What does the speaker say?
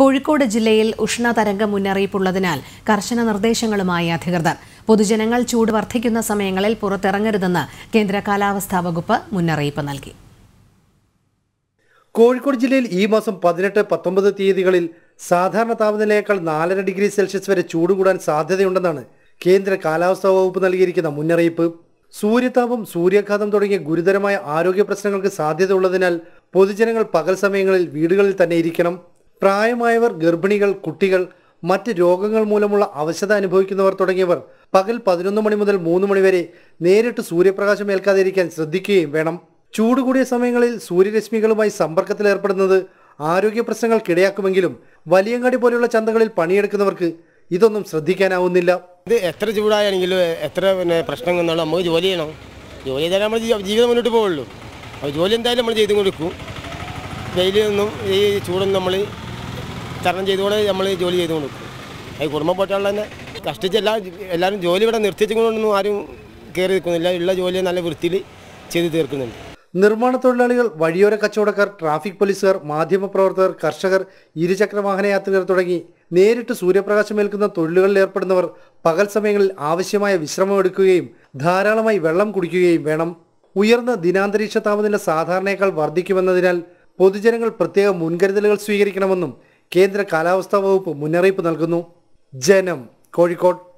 കോഴിക്കോട് ജില്ലയിൽ ഉഷ്ണതരംഗ മുന്നറിയിപ്പുള്ളതിനാൽ കർശന നിർദ്ദേശങ്ങളുമായി അധികൃതർ പൊതുജനങ്ങൾ ചൂട് വർദ്ധിക്കുന്ന സമയങ്ങളിൽ പുറത്തിറങ്ങരുതെന്ന് കേന്ദ്ര കാലാവസ്ഥാ വകുപ്പ് മുന്നറിയിപ്പ് നൽകി കോഴിക്കോട് ജില്ലയിൽ ഈ മാസം പതിനെട്ട് പത്തൊമ്പത് തീയതികളിൽ സാധാരണ താപനിലയേക്കാൾ നാലര ഡിഗ്രി സെൽഷ്യസ് വരെ ചൂട് കൂടാൻ സാധ്യതയുണ്ടെന്നാണ് കേന്ദ്ര കാലാവസ്ഥാ വകുപ്പ് നൽകിയിരിക്കുന്ന മുന്നറിയിപ്പ് സൂര്യതാപം സൂര്യാഘാതം തുടങ്ങിയ ഗുരുതരമായ ആരോഗ്യ പ്രശ്നങ്ങൾക്ക് സാധ്യത ഉള്ളതിനാൽ പൊതുജനങ്ങൾ പകൽ സമയങ്ങളിൽ വീടുകളിൽ തന്നെ ഇരിക്കണം പ്രായമായവർ ഗർഭിണികൾ കുട്ടികൾ മറ്റ് രോഗങ്ങൾ മൂലമുള്ള അവശത അനുഭവിക്കുന്നവർ തുടങ്ങിയവർ പകൽ പതിനൊന്ന് മണി മുതൽ മൂന്ന് മണിവരെ നേരിട്ട് സൂര്യപ്രകാശം ഏൽക്കാതിരിക്കാൻ ശ്രദ്ധിക്കുകയും വേണം ചൂട് കൂടിയ സമയങ്ങളിൽ സൂര്യരശ്മികളുമായി സമ്പർക്കത്തിലേർപ്പെടുന്നത് ആരോഗ്യ പ്രശ്നങ്ങൾക്കിടയാക്കുമെങ്കിലും വലിയങ്ങാടി പോലെയുള്ള ചന്തകളിൽ പണിയെടുക്കുന്നവർക്ക് ഇതൊന്നും ശ്രദ്ധിക്കാനാവുന്നില്ല ഇത് എത്ര ചൂടായാണെങ്കിലും എത്ര പിന്നെ പ്രശ്നങ്ങൾ എന്നാലും നമുക്ക് ജോലി ചെയ്യണം ജോലി ചെയ്താലും നമ്മൾ ജീവിതം മുന്നോട്ട് പോവുള്ളൂ അപ്പോൾ ജോലി എന്തായാലും നമ്മൾ കൊടുക്കും വെയിലൊന്നും ഈ ചൂടൊന്നും നമ്മൾ തരണം ചെയ്തുകൊണ്ട് നമ്മൾ ജോലി ചെയ്തുകൊണ്ട് അത് കുടുംബം പോറ്റാനുള്ള തന്നെ കഷ്ടിച്ച് എല്ലാ എല്ലാവരും ജോലി ഇവിടെ നിർത്തിച്ചുകൊണ്ടൊന്നും ആരും കയറി നിൽക്കുന്നില്ല ഉള്ള ജോലി നല്ല വൃത്തിയിൽ ചെയ്ത് തീർക്കുന്നുണ്ട് നിർമ്മാണ തൊഴിലാളികൾ വഴിയോര കച്ചവടക്കാർ ട്രാഫിക് പോലീസുകാർ പ്രവർത്തകർ കർഷകർ ഇരുചക്ര യാത്രികർ തുടങ്ങി നേരിട്ട് സൂര്യപ്രകാശമേൽക്കുന്ന തൊഴിലുകളിൽ ഏർപ്പെടുന്നവർ പകൽ സമയങ്ങളിൽ ആവശ്യമായ വിശ്രമം എടുക്കുകയും ധാരാളമായി വെള്ളം കുടിക്കുകയും വേണം ഉയർന്ന ദിനാന്തരീക്ഷ താപനില സാധാരണയേക്കാൾ വർദ്ധിക്കുമെന്നതിനാൽ പൊതുജനങ്ങൾ പ്രത്യേക മുൻകരുതലുകൾ സ്വീകരിക്കണമെന്നും കേന്ദ്ര കാലാവസ്ഥാ വകുപ്പ് മുന്നറിയിപ്പ് നൽകുന്നു ജനം കോഴിക്കോട്